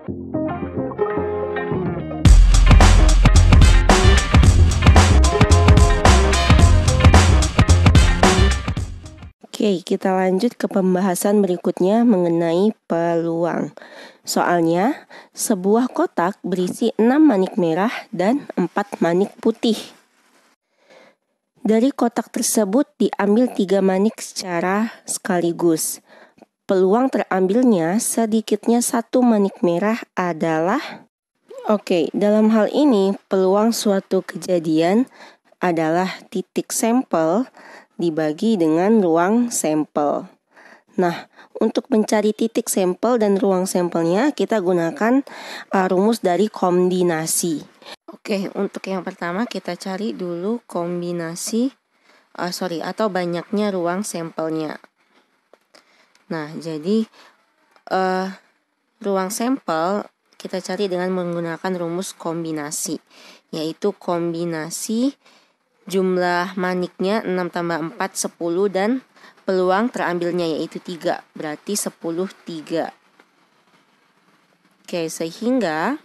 Oke, kita lanjut ke pembahasan berikutnya mengenai peluang. Soalnya, sebuah kotak berisi 6 manik merah dan 4 manik putih. Dari kotak tersebut diambil 3 manik secara sekaligus peluang terambilnya sedikitnya satu manik merah adalah Oke, okay, dalam hal ini peluang suatu kejadian adalah titik sampel dibagi dengan ruang sampel. Nah, untuk mencari titik sampel dan ruang sampelnya kita gunakan uh, rumus dari kombinasi. Oke, okay, untuk yang pertama kita cari dulu kombinasi uh, sorry atau banyaknya ruang sampelnya. Nah, jadi uh, ruang sampel kita cari dengan menggunakan rumus kombinasi, yaitu kombinasi jumlah maniknya 6 tambah 4, 10, dan peluang terambilnya yaitu 3, berarti 10, 3. Oke, sehingga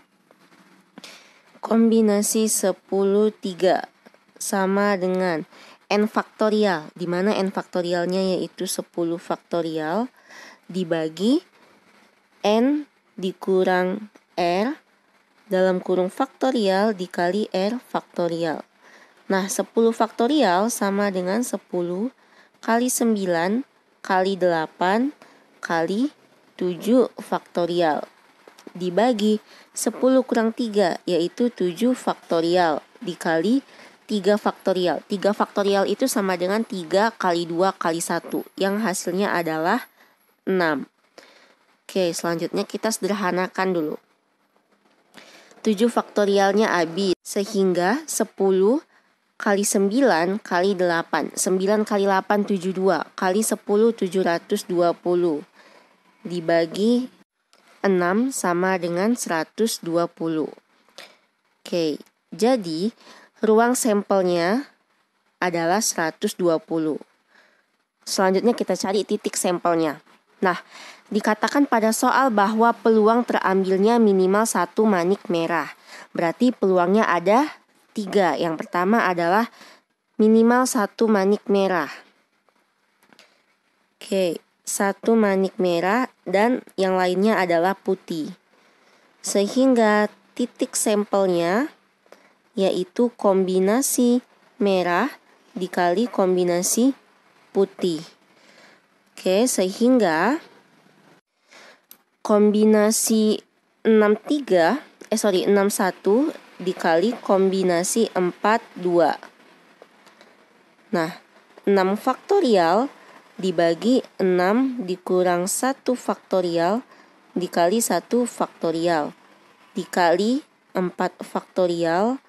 kombinasi 10, 3 sama dengan n faktorial di mana n faktorialnya yaitu 10 faktorial dibagi n dikurang r dalam kurung faktorial dikali r faktorial. Nah, 10 faktorial sama dengan 10 kali 9 kali 8 kali 7 faktorial dibagi 10 kurang 3 yaitu 7 faktorial dikali 3 faktorial. 3 faktorial itu sama dengan 3 kali 2 kali 1 yang hasilnya adalah 6. Oke, selanjutnya kita sederhanakan dulu. 7 faktorialnya habis sehingga 10 kali 9 kali 8. 9 kali 8 72 kali 10 720 dibagi 6 sama dengan 120. Oke, jadi Ruang sampelnya adalah 120. Selanjutnya kita cari titik sampelnya. Nah, dikatakan pada soal bahwa peluang terambilnya minimal satu manik merah. Berarti peluangnya ada tiga. Yang pertama adalah minimal satu manik merah. Oke, satu manik merah dan yang lainnya adalah putih. Sehingga titik sampelnya yaitu kombinasi merah dikali kombinasi putih. Oke, sehingga kombinasi 63 eh sorry 61 dikali kombinasi 42. Nah, 6 faktorial dibagi 6 dikurang 1 faktorial dikali 1 faktorial dikali 4 faktorial dikali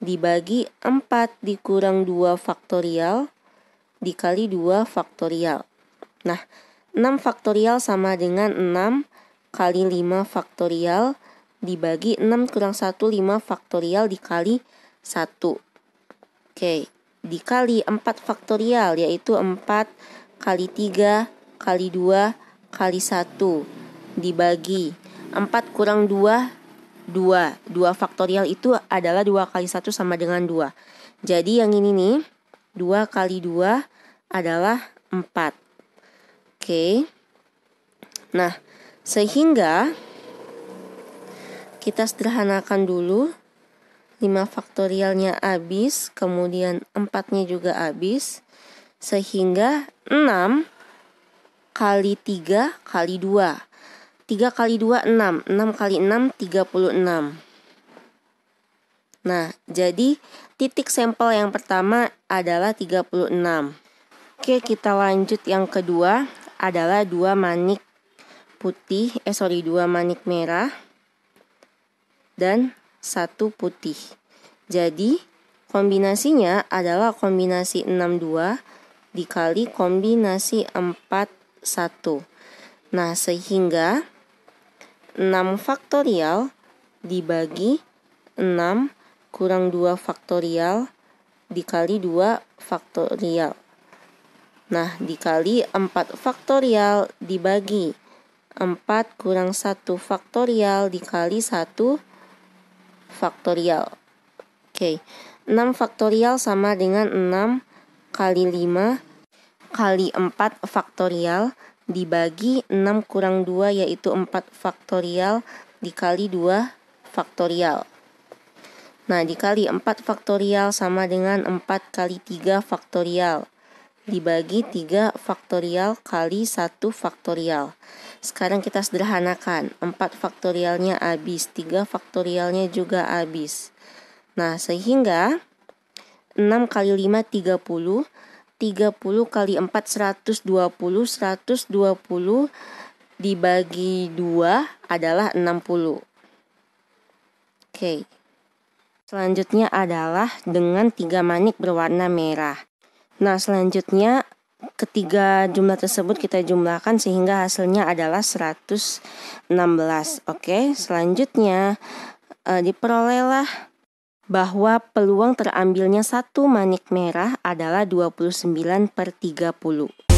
dibagi 4 dikurang 2 faktorial dikali 2 faktorial. Nah, 6 faktorial sama dengan 6 kali 5 faktorial dibagi 6 kurang 1 5 faktorial dikali 1. Oke, dikali 4 faktorial yaitu 4 kali 3 kali 2 kali 1 dibagi 4 kurang 2 2. 2 faktorial itu adalah 2 kali 1 sama dengan 2. Jadi yang ini nih, 2 kali 2 adalah 4. Oke. Nah, sehingga kita sederhanakan dulu 5 faktorialnya habis, kemudian 4-nya juga habis, sehingga 6 kali 3 kali 2 3 kali 2 6, 6 kali 6 36. Nah, jadi titik sampel yang pertama adalah 36. Oke, kita lanjut yang kedua adalah dua manik putih, eh sorry, dua manik merah dan satu putih. Jadi, kombinasinya adalah kombinasi 62 dikali kombinasi 41. Nah, sehingga 6 faktorial dibagi 6 kurang 2 faktorial dikali 2 faktorial. Nah, dikali 4 faktorial dibagi 4 kurang 1 faktorial dikali 1 faktorial. Oke, 6 faktorial sama dengan 6 kali 5 kali 4 faktorial dibagi 6 kurang 2 yaitu 4 faktorial dikali 2 faktorial. Nah, dikali 4 faktorial sama dengan 4 kali 3 faktorial dibagi 3 faktorial kali 1 faktorial. Sekarang kita sederhanakan, 4 faktorialnya habis, 3 faktorialnya juga habis. Nah, sehingga 6 kali 5 30 30 kali 4 120 120 dibagi 2 adalah 60 Oke Selanjutnya adalah dengan 3 manik berwarna merah Nah selanjutnya ketiga jumlah tersebut kita jumlahkan sehingga hasilnya adalah 116. Oke, selanjutnya eh, diperolehlah bahwa peluang terambilnya satu manik merah adalah 29 per 30.